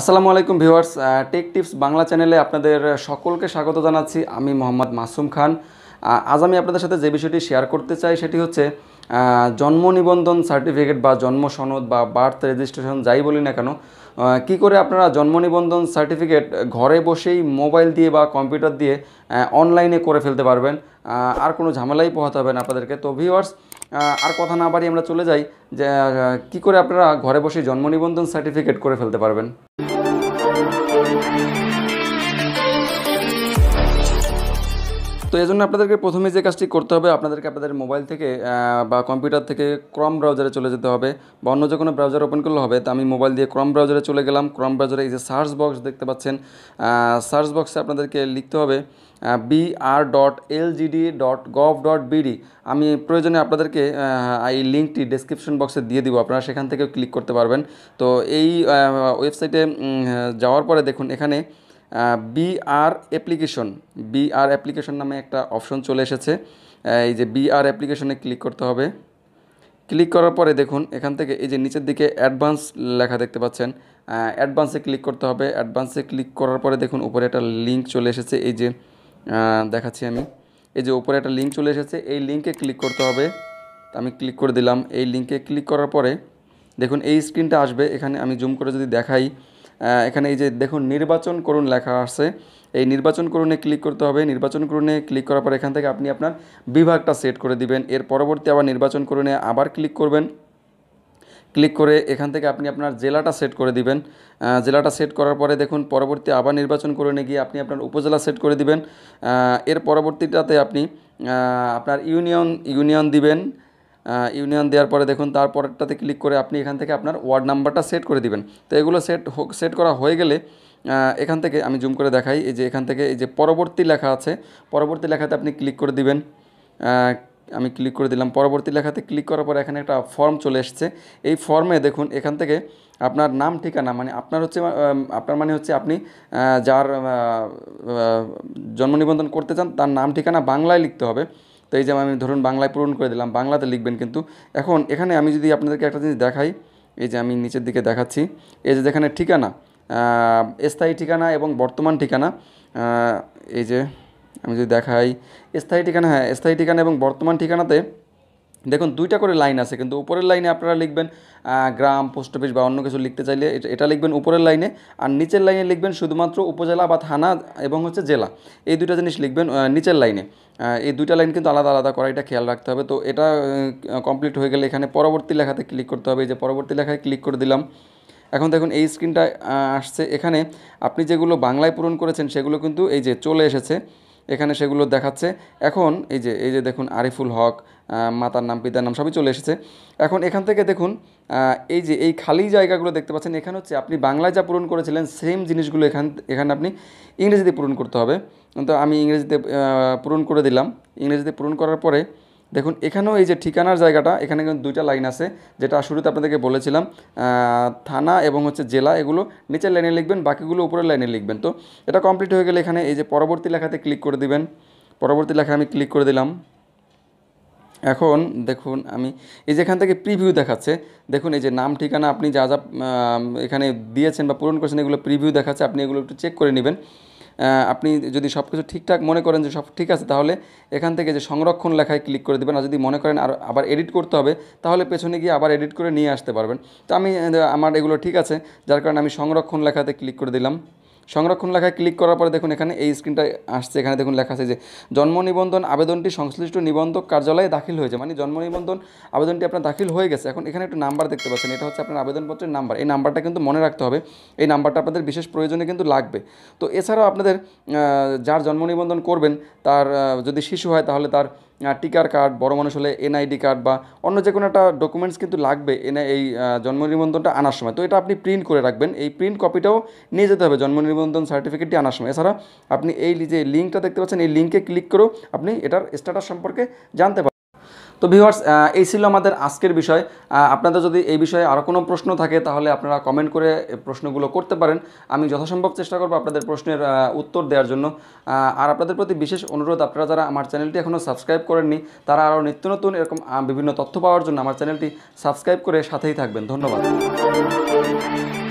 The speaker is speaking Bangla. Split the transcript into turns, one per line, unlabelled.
আসসালামু আলাইকুম ভিউয়ার্স টেক টিপস বাংলা চ্যানেলে আপনাদের সকলকে স্বাগত জানাচ্ছি আমি মোহাম্মদ মাসুম খান আজ আমি আপনাদের সাথে যে বিষয়টি শেয়ার করতে চাই সেটি হচ্ছে জন্ম নিবন্ধন সার্টিফিকেট বা জন্ম সনদ বা বার্থ রেজিস্ট্রেশন যাই বলি না কেন কি করে আপনারা জন্ম নিবন্ধন সার্টিফিকেট ঘরে বসেই মোবাইল দিয়ে বা কম্পিউটার দিয়ে অনলাইনে করে ফেলতে পারবেন আর কোনো ঝামেলাই পোহাতে হবে না আপনাদেরকে তো ভিউয়ার্স আর কথা না বাড়ি আমরা চলে যাই যে কী করে আপনারা ঘরে বসে জন্ম নিবন্ধন সার্টিফিকেট করে ফেলতে পারবেন Thank you. তো এই জন্য আপনাদেরকে প্রথমে যে কাজটি করতে হবে আপনাদেরকে আপনাদের মোবাইল থেকে বা কম্পিউটার থেকে ক্রম ব্রাউজারে চলে যেতে হবে বা অন্য যে কোনো ব্রাউজার ওপেন করলে হবে তো আমি মোবাইল দিয়ে ক্রম ব্রাউজারে চলে গেলাম ক্রম ব্রাউজারে এই যে সার্চ বক্স দেখতে পাচ্ছেন সার্চ বক্সে আপনাদেরকে লিখতে হবে BR dot LGD dot gov dot BD আমি প্রয়োজনে আপনাদেরকে এই লিঙ্কটি ডেসক্রিপশন বক্সে দিয়ে দিব আপনারা সেখান থেকেও ক্লিক করতে পারবেন তো এই ওয়েবসাইটে যাওয়ার পরে দেখুন এখানে বিআর অ্যাপ্লিকেশন বিআর অ্যাপ্লিকেশন নামে একটা অপশন চলে এসেছে এই যে বিআর অ্যাপ্লিকেশনে ক্লিক করতে হবে ক্লিক করার পরে দেখুন এখান থেকে এই যে নিচের দিকে অ্যাডভান্স লেখা দেখতে পাচ্ছেন অ্যাডভান্সে ক্লিক করতে হবে অ্যাডভান্সে ক্লিক করার পরে দেখুন উপরে একটা লিঙ্ক চলে এসেছে এই যে দেখাচ্ছি আমি এই যে উপরে একটা লিঙ্ক চলে এসেছে এই লিঙ্কে ক্লিক করতে হবে আমি ক্লিক করে দিলাম এই লিঙ্কে ক্লিক করার পরে দেখুন এই স্ক্রিনটা আসবে এখানে আমি জুম করে যদি দেখাই এখানে এই যে দেখুন নির্বাচন করুন লেখা আসছে এই নির্বাচন করুনে ক্লিক করতে হবে নির্বাচন করুনে ক্লিক করার পর এখান থেকে আপনি আপনার বিভাগটা সেট করে দিবেন এর পরবর্তী আবার নির্বাচন করুনে আবার ক্লিক করবেন ক্লিক করে এখান থেকে আপনি আপনার জেলাটা সেট করে দিবেন জেলাটা সেট করার পরে দেখুন পরবর্তী আবার নির্বাচন করে গিয়ে আপনি আপনার উপজেলা সেট করে দিবেন এর পরবর্তীটাতে আপনি আপনার ইউনিয়ন ইউনিয়ন দিবেন ইউনিয়ন দেওয়ার পরে দেখুন তারপরেরটাতে ক্লিক করে আপনি এখান থেকে আপনার ওয়ার্ড নাম্বারটা সেট করে দিবেন তো এগুলো সেট সেট করা হয়ে গেলে এখান থেকে আমি জুম করে দেখাই এই যে এখান থেকে এই যে পরবর্তী লেখা আছে পরবর্তী লেখাতে আপনি ক্লিক করে দিবেন আমি ক্লিক করে দিলাম পরবর্তী লেখাতে ক্লিক করার পর এখানে একটা ফর্ম চলে এসছে এই ফর্মে দেখুন এখান থেকে আপনার নাম ঠিকানা মানে আপনার হচ্ছে আপনার মানে হচ্ছে আপনি যার জন্ম নিবন্ধন করতে চান তার নাম ঠিকানা বাংলায় লিখতে হবে তো এই যে আমি ধরুন বাংলায় পূরণ করে দিলাম বাংলাতে লিখবেন কিন্তু এখন এখানে আমি যদি আপনাদেরকে একটা জিনিস দেখাই এই যে আমি নিচের দিকে দেখাচ্ছি এই যে যেখানে ঠিকানা স্থায়ী ঠিকানা এবং বর্তমান ঠিকানা এই যে আমি যদি দেখাই স্থায়ী ঠিকানা হ্যাঁ স্থায়ী ঠিকানা এবং বর্তমান ঠিকানাতে দেখুন দুইটা করে লাইন আছে কিন্তু উপরের লাইনে আপনারা লিখবেন গ্রাম পোস্ট অফিস বা অন্য কিছু লিখতে চাইলে এটা লিখবেন উপরের লাইনে আর নিচের লাইনে লিখবেন শুধুমাত্র উপজেলা বা থানা এবং হচ্ছে জেলা এই দুইটা জিনিস লিখবেন নিচের লাইনে এই দুইটা লাইন কিন্তু আলাদা আলাদা করা এটা খেয়াল রাখতে হবে তো এটা কমপ্লিট হয়ে গেলে এখানে পরবর্তী লেখাতে ক্লিক করতে হবে এই যে পরবর্তী লেখায় ক্লিক করে দিলাম এখন দেখুন এই স্ক্রিনটা আসছে এখানে আপনি যেগুলো বাংলায় পূরণ করেছেন সেগুলো কিন্তু এই যে চলে এসেছে এখানে সেগুলো দেখাচ্ছে এখন এই যে এই যে দেখুন আরিফুল হক মাতার নাম পিতার নাম সবই চলে এসেছে এখন এখান থেকে দেখুন এই যে এই খালি জায়গাগুলো দেখতে পাচ্ছেন এখানে হচ্ছে আপনি বাংলায় যা পূরণ করেছিলেন সেম জিনিসগুলো এখান এখানে আপনি ইংরেজিতে পূরণ করতে হবে তো আমি ইংরেজিতে পূরণ করে দিলাম ইংরেজিতে পূরণ করার পরে দেখুন এখানেও এই যে ঠিকানার জায়গাটা এখানে কিন্তু দুইটা লাইন আছে যেটা শুরুতে আপনাদেরকে বলেছিলাম থানা এবং হচ্ছে জেলা এগুলো নিচের লাইনে লিখবেন বাকিগুলো উপরের লাইনে লিখবেন তো এটা কমপ্লিট হয়ে গেলে এখানে এই যে পরবর্তী লেখাতে ক্লিক করে দিবেন পরবর্তী লেখা আমি ক্লিক করে দিলাম এখন দেখুন আমি এই যেখান থেকে প্রিভিউ দেখাচ্ছে দেখুন এই যে নাম ঠিকানা আপনি যা যা এখানে দিয়েছেন বা পূরণ করেছেন এগুলো প্রিভিউ দেখাচ্ছে আপনি এগুলো একটু চেক করে নেবেন আপনি যদি সব কিছু ঠিকঠাক মনে করেন যে সব ঠিক আছে তাহলে এখান থেকে যে সংরক্ষণ লেখায় ক্লিক করে দেবেন আর যদি মনে করেন আর আবার এডিট করতে হবে তাহলে পেছনে গিয়ে আবার এডিট করে নিয়ে আসতে পারবেন তো আমি আমার এগুলো ঠিক আছে যার কারণে আমি সংরক্ষণ লেখাতে ক্লিক করে দিলাম সংরক্ষণ লেখায় ক্লিক করার পরে দেখুন এখানে এই স্ক্রিনটা আসছে এখানে দেখুন লেখা আছে যে জন্ম নিবন্ধন আবেদনটি সংশ্লিষ্ট নিবন্ধক কার্যালয়ে দাখিল হয়েছে মানে জন্ম নিবন্ধন আবেদনটি আপনার দাখিল হয়ে গেছে এখন এখানে একটু নাম্বার দেখতে পাচ্ছেন এটা হচ্ছে আপনার আবেদনপত্রের নাম্বার এই নাম্বারটা কিন্তু মনে রাখতে হবে এই নাম্বারটা আপনাদের বিশেষ প্রয়োজনে কিন্তু লাগবে তো এছাড়াও আপনাদের যার জন্ম নিবন্ধন করবেন তার যদি শিশু হয় তাহলে তার টিকার কার্ড বড় মানুষ হলে এনআইডি কার্ড বা অন্য যে কোনো একটা ডকুমেন্টস কিন্তু লাগবে এনে এই জন্ম নিবন্ধনটা আনার সময় তো এটা আপনি প্রিন্ট করে রাখবেন এই প্রিন্ট কপিটাও নিয়ে যেতে হবে জন্ম নিবন্ধন সার্টিফিকেটটি আনার সময় এছাড়া আপনি এই যে লিঙ্কটা দেখতে পাচ্ছেন এই লিঙ্কে ক্লিক করেও আপনি এটার স্ট্যাটাস সম্পর্কে জানতে পারেন তো ভিউয়ার্স এই ছিল আমাদের আজকের বিষয় আপনাদের যদি এই বিষয়ে আরও কোনো প্রশ্ন থাকে তাহলে আপনারা কমেন্ট করে প্রশ্নগুলো করতে পারেন আমি যথাসম্ভব চেষ্টা করব আপনাদের প্রশ্নের উত্তর দেওয়ার জন্য আর আপনাদের প্রতি বিশেষ অনুরোধ আপনারা যারা আমার চ্যানেলটি এখনও সাবস্ক্রাইব করেননি তারা আরও নিত্য নতুন এরকম বিভিন্ন তথ্য পাওয়ার জন্য আমার চ্যানেলটি সাবস্ক্রাইব করে সাথেই থাকবেন ধন্যবাদ